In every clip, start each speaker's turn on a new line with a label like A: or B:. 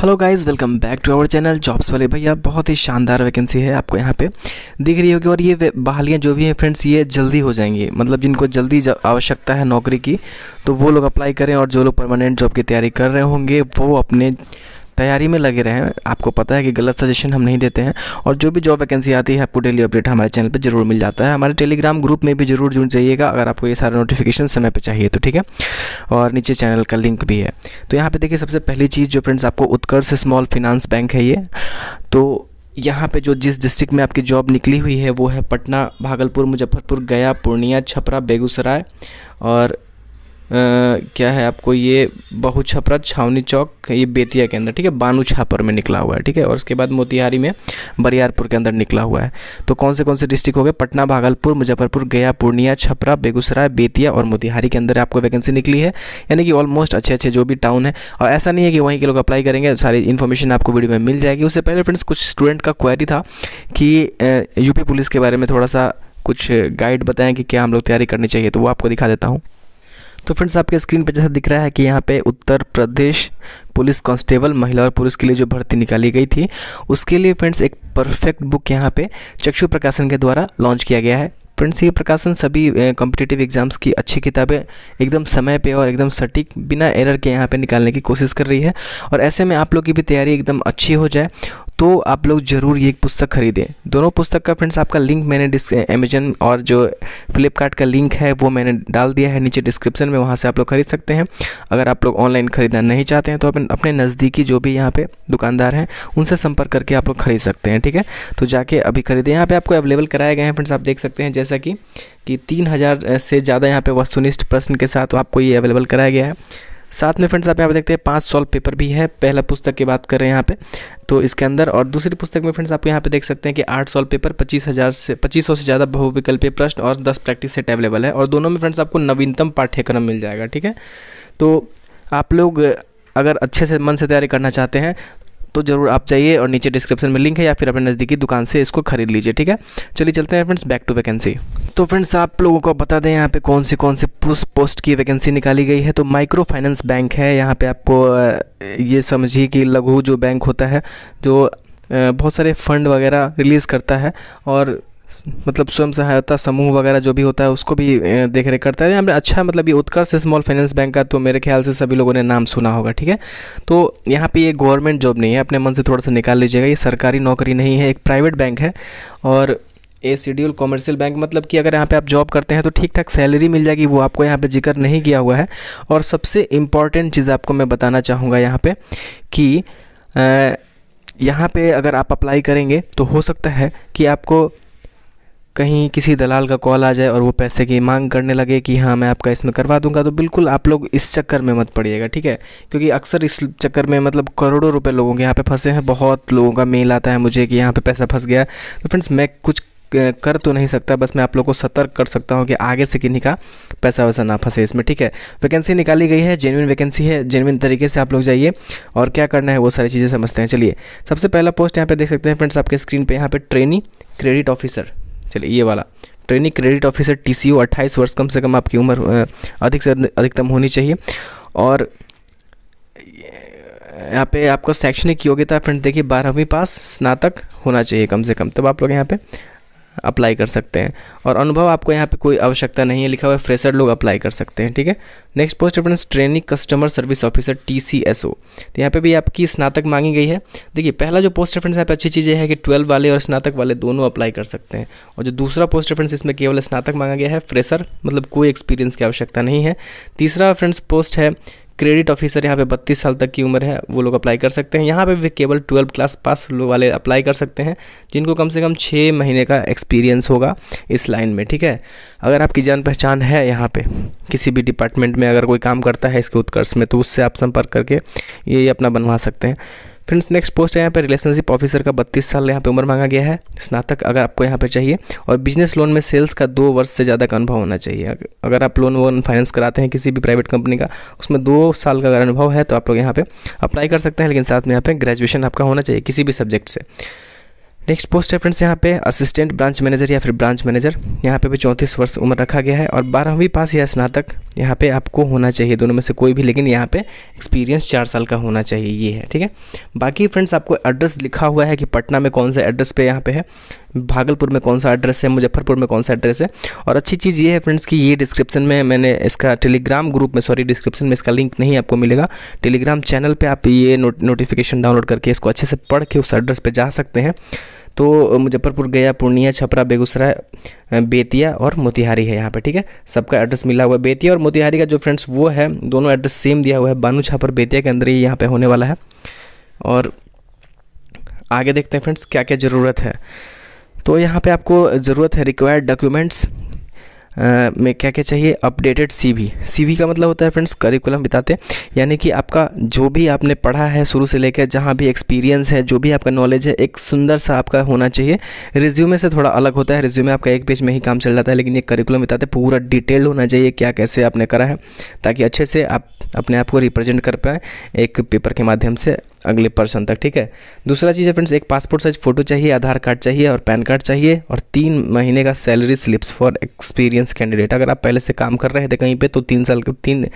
A: hello guys welcome back to our channel jobs वाले भैया बहुत ही शानदार वैकेंसी है आपको यहाँ पे दिख रही होगी और ये बहालियाँ जो भी हैं फ्रेंड्स ये जल्दी हो जाएंगी मतलब जिनको जल्दी आवश्यकता है नौकरी की तो वो लोग अप्लाई करें और जो लोग परमानेंट जॉब की तैयारी कर रहे होंगे वो अपने तैयारी में लगे रहें आपको पता है कि गलत सजेशन हम नहीं देते हैं और जो भी जॉब वैकेंसी आती है आपको डेली अपडेट हमारे चैनल पर जरूर मिल जाता है हमारे टेलीग्राम ग्रुप में भी जरूर जुड़ जाइएगा अगर आपको ये सारा नोटिफिकेशन समय पर चाहिए तो ठीक है और नीचे चैनल का लिंक भी है तो यहाँ पर देखिए सबसे पहली चीज़ जो फ्रेंड्स आपको उत्कर्ष स्मॉल फिनांस बैंक है ये तो यहाँ पे जो जिस डिस्ट्रिक्ट में आपकी जॉब निकली हुई है वो है पटना भागलपुर मुजफ्फरपुर गया पूर्णिया छपरा बेगूसराय और क्या है आपको ये बहु छपरा छावनी चौक ये बेतिया के अंदर ठीक है बानू छापर में निकला हुआ है ठीक है और उसके बाद मोतिहारी में बरियारपुर के अंदर निकला हुआ है तो कौन से कौन से डिस्ट्रिक्ट हो गए पटना भागलपुर मुजफ्फरपुर गया पूर्णिया छपरा बेगूसराय बेतिया और मोतिहारी के अंदर आपको वैकेंसी निकली है यानी कि ऑलमोस्ट अच्छे अच्छे जो भी टाउन है और ऐसा नहीं है कि वहीं के लोग अप्लाई करेंगे सारी इन्फॉर्मेशन आपको वीडियो में मिल जाएगी उससे पहले फ्रेंड्स कुछ स्टूडेंट का क्वेरी था कि यूपी पुलिस के बारे में थोड़ा सा कुछ गाइड बताएं कि क्या हम लोग तैयारी करनी चाहिए तो वो आपको दिखा देता हूँ तो फ्रेंड्स आपके स्क्रीन पर जैसा दिख रहा है कि यहाँ पे उत्तर प्रदेश पुलिस कांस्टेबल महिला और पुरुष के लिए जो भर्ती निकाली गई थी उसके लिए फ्रेंड्स एक परफेक्ट बुक यहाँ पे चक्षु प्रकाशन के द्वारा लॉन्च किया गया है फ्रेंड्स ये प्रकाशन सभी कॉम्पिटेटिव एग्जाम्स की अच्छी किताबें एकदम समय पे और एकदम सटीक बिना एरर के यहाँ पे निकालने की कोशिश कर रही है और ऐसे में आप लोग की भी तैयारी एकदम अच्छी हो जाए तो आप लोग ज़रूर ये पुस्तक खरीदें दोनों पुस्तक का फ्रेंड्स आपका लिंक मैंने अमेजन और जो फ्लिपकार्ट का लिंक है वो मैंने डाल दिया है नीचे डिस्क्रिप्शन में वहाँ से आप लोग खरीद सकते हैं अगर आप लोग ऑनलाइन ख़रीदना नहीं चाहते हैं तो अपन अपने नज़दीकी जो भी यहाँ पे दुकानदार हैं उनसे संपर्क करके आप लोग खरीद सकते हैं ठीक है तो जाके अभी खरीदें यहाँ पर आपको अवेलेबल कराए गए हैं फ्रेंड्स आप देख सकते हैं जैसा कि कि तीन हज़ार से ज़्यादा यहाँ पे वस्तुनिष्ठ प्रश्न के साथ आपको ये अवेलेबल कराया गया है साथ में फ्रेंड्स आप यहाँ पे देखते हैं पांच सॉल्व पेपर भी है पहला पुस्तक की बात कर रहे हैं यहाँ पे तो इसके अंदर और दूसरी पुस्तक में फ्रेंड्स आप यहाँ पे देख सकते हैं कि आठ सॉल्व पेपर पच्चीस हज़ार से पच्चीस सौ से ज़्यादा बहुविकल्पीय प्रश्न और दस प्रैक्टिस सेट अवेलेबल है और दोनों में फ्रेंड्स आपको नवीनतम पाठ्यक्रम मिल जाएगा ठीक है तो आप लोग अगर अच्छे से मन से तैयारी करना चाहते हैं तो ज़रूर आप चाहिए और नीचे डिस्क्रिप्शन में लिंक है या फिर अपने नज़दीकी दुकान से इसको खरीद लीजिए ठीक है चलिए चलते हैं फ्रेंड्स बैक टू वैकेंसी तो फ्रेंड्स आप लोगों को बता दें यहाँ पे कौन सी कौन सी पोस्ट की वैकेंसी निकाली गई है तो माइक्रो फाइनेंस बैंक है यहाँ पर आपको ये समझिए कि लघु जो बैंक होता है जो बहुत सारे फंड वगैरह रिलीज़ करता है और मतलब स्वयं सहायता समूह वगैरह जो भी होता है उसको भी देख रेख करता है यहाँ पर अच्छा मतलब ये उत्कर्ष स्मॉल फाइनेंस बैंक का तो मेरे ख्याल से सभी लोगों ने नाम सुना होगा ठीक है तो यहाँ पे ये गवर्नमेंट जॉब नहीं है अपने मन से थोड़ा सा निकाल लीजिएगा ये सरकारी नौकरी नहीं है एक प्राइवेट बैंक है और ए शेड्यूल कॉमर्शियल बैंक मतलब कि अगर यहाँ पे आप जॉब करते हैं तो ठीक ठाक सैलरी मिल जाएगी वो आपको यहाँ पे जिक्र नहीं किया हुआ है और सबसे इम्पॉर्टेंट चीज़ आपको मैं बताना चाहूँगा यहाँ पे कि यहाँ पे अगर आप अप्लाई करेंगे तो हो सकता है कि आपको कहीं किसी दलाल का कॉल आ जाए और वो पैसे की मांग करने लगे कि हाँ मैं आपका इसमें करवा दूंगा तो बिल्कुल आप लोग इस चक्कर में मत पड़िएगा ठीक है क्योंकि अक्सर इस चक्कर में मतलब करोड़ों रुपए लोगों के यहाँ पे फंसे हैं बहुत लोगों का मेल आता है मुझे कि यहाँ पे पैसा फंस गया तो फ्रेंड्स मैं कुछ कर तो नहीं सकता बस मैं आप लोग को सतर्क कर सकता हूँ कि आगे से किन्हीं का पैसा वैसा ना फंसे इसमें ठीक है वैकेंसी निकाली गई है जेनविन वैकेंसी है जेनविन तरीके से आप लोग जाइए और क्या करना है वो सारी चीज़ें समझते हैं चलिए सबसे पहला पोस्ट यहाँ पे देख सकते हैं फ्रेंड्स आपके स्क्रीन पर यहाँ पर ट्रेनी क्रेडिट ऑफिसर चलिए ये वाला training credit officer T C O अट्ठाईस वर्ष कम से कम आपकी उम्र अधिक से अधिकतम होनी चाहिए और यहाँ पे आपका शैक्षणिक योग्यता फ्रेंड देखिए बारहवीं पास स्नातक होना चाहिए कम से कम तब आप लोग यहाँ पे अप्लाई कर सकते हैं और अनुभव आपको यहाँ पे कोई आवश्यकता नहीं है लिखा हुआ है फ्रेशर लोग अप्लाई कर सकते हैं ठीक है नेक्स्ट पोस्ट अपने training customer service officer T C S O तो यहाँ पे भी आपकी स्नातक मांगी गई है देखिए पहला जो पोस्ट रेफरेंस यहाँ पे अच्छी चीज़ है कि ट्वेल्व वाले और स्नातक वाले दोनों अप्लाई कर सकते हैं और जो दूसरा पोस्ट रेफरेंस इसमें केवल स्नातक मांगा गया है फ्रेशर मतलब कोई एक्सपीरियंस की आवश्यकता नहीं है तीसरा फ्रेंड्स पोस्ट है क्रेडिट ऑफिसर यहाँ पे बत्तीस साल तक की उम्र है वो लोग अप्लाई कर सकते हैं यहाँ पे भी केवल ट्वेल्व क्लास पास लोग वाले अप्लाई कर सकते हैं जिनको कम से कम छः महीने का एक्सपीरियंस होगा इस लाइन में ठीक है अगर आपकी जान पहचान है यहाँ पे किसी भी डिपार्टमेंट में अगर कोई काम करता है इसके उत्कर्ष में तो उससे आप संपर्क करके ये अपना बनवा सकते हैं फ्रेंड्स नेक्स्ट पोस्ट है यहाँ पर रिलेशनशिप ऑफिसर का बत्तीस साल यहाँ पे उम्र मांगा गया है स्नातक अगर आपको यहाँ पे चाहिए और बिजनेस लोन में सेल्स का दो वर्ष से ज़्यादा का अनुभव होना चाहिए अगर आप लोन वोन फाइनेंस कराते हैं किसी भी प्राइवेट कंपनी का उसमें दो साल का अगर अनुभव है तो आप लोग यहाँ पर अप्लाई कर सकते हैं लेकिन साथ में यहाँ पर ग्रेजुएशन आपका होना चाहिए किसी भी सब्जेक्ट से नेक्स्ट पोस्ट है फ्रेंड्स यहाँ पे असिस्टेंट ब्रांच मैनेजर या फिर ब्रांच मैनेजर यहाँ पे भी चौंतीस वर्ष उम्र रखा गया है और बारहवीं पास या स्नातक यहाँ पे आपको होना चाहिए दोनों में से कोई भी लेकिन यहाँ पे एक्सपीरियंस चार साल का होना चाहिए ये है ठीक है बाकी फ्रेंड्स आपको एड्रेस लिखा हुआ है कि पटना में कौन सा एड्रेस पे यहाँ पे है भागलपुर में कौन सा एड्रेस है मुजफ्फरपुर में कौन सा एड्रेस है और अच्छी चीज़ ये है फ्रेंड्स कि ये डिस्क्रिप्शन में मैंने इसका टेलीग्राम ग्रुप में सॉरी डिस्क्रिप्शन में इसका लिंक नहीं आपको मिलेगा टेलीग्राम चैनल पर आप ये नोटिफिकेशन डाउनलोड करके इसको अच्छे से पढ़ के उस एड्रेस पर जा सकते हैं तो मुजफ्फरपुर गया पूर्णिया छपरा बेगूसराय बेतिया और मोतिहारी है यहाँ पे ठीक है सबका एड्रेस मिला हुआ है बेतिया और मोतिहारी का जो फ्रेंड्स वो है दोनों एड्रेस सेम दिया हुआ है बानू छापर बेतिया के अंदर ही यहाँ पे होने वाला है और आगे देखते हैं फ्रेंड्स क्या क्या ज़रूरत है तो यहाँ पे आपको ज़रूरत है रिक्वायर्ड डॉक्यूमेंट्स में क्या क्या चाहिए अपडेटेड सीवी सीवी का मतलब होता है फ्रेंड्स करिकुलम बिताते यानी कि आपका जो भी आपने पढ़ा है शुरू से लेकर जहाँ भी एक्सपीरियंस है जो भी आपका नॉलेज है एक सुंदर सा आपका होना चाहिए रिज्यूमे से थोड़ा अलग होता है रिज्यूमे आपका एक पेज में ही काम चल जाता है लेकिन ये करिकुलम बिताते पूरा डिटेल होना चाहिए क्या कैसे आपने करा है ताकि अच्छे से आप अपने आप को रिप्रेजेंट कर पाएँ एक पेपर के माध्यम से अगले पर्सन तक ठीक है दूसरा चीज़ है फ्रेंड्स एक पासपोर्ट साइज़ फ़ोटो चाहिए आधार कार्ड चाहिए और पैन कार्ड चाहिए और तीन महीने का salary slips for experience candidate अगर आप पहले से काम कर रहे थे कहीं पर तो तीन साल का तीन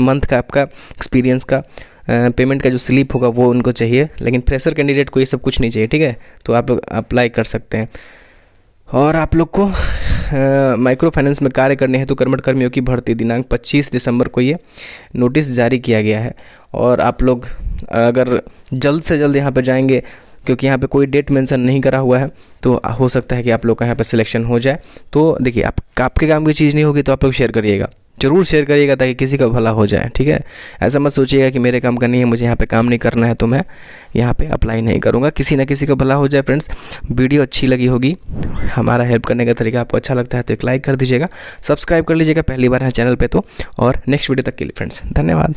A: मंथ का आपका एक्सपीरियंस का पेमेंट का जो स्लिप होगा वो उनको चाहिए लेकिन फ्रेशर कैंडिडेट को ये सब कुछ नहीं चाहिए ठीक है तो आप लोग अप्लाई कर सकते हैं और आप लोग को माइक्रो फाइनेंस में कार्य करने हेतु तो कर्मठ कर्मियों की भर्ती दिनांक 25 दिसंबर को ये नोटिस जारी किया गया है और आप लोग अगर जल्द से जल्द यहाँ पर जाएंगे क्योंकि यहाँ पे कोई डेट मेंशन नहीं करा हुआ है तो हो सकता है कि आप लोग का यहाँ पे सिलेक्शन हो जाए तो देखिए आप आपके काम की चीज़ नहीं होगी तो आप लोग शेयर करिएगा जरूर शेयर करिएगा ताकि किसी का भला हो जाए ठीक है ऐसा मत सोचिएगा कि मेरे काम का नहीं है मुझे यहाँ पे काम नहीं करना है तो मैं यहाँ पे अप्लाई नहीं करूँगा किसी ना किसी का भला हो जाए फ्रेंड्स वीडियो अच्छी लगी होगी हमारा हेल्प करने का तरीका आपको अच्छा लगता है तो एक लाइक कर दीजिएगा सब्सक्राइब कर लीजिएगा पहली बार है चैनल पर तो और नेक्स्ट वीडियो तक के लिए फ्रेंड्स धन्यवाद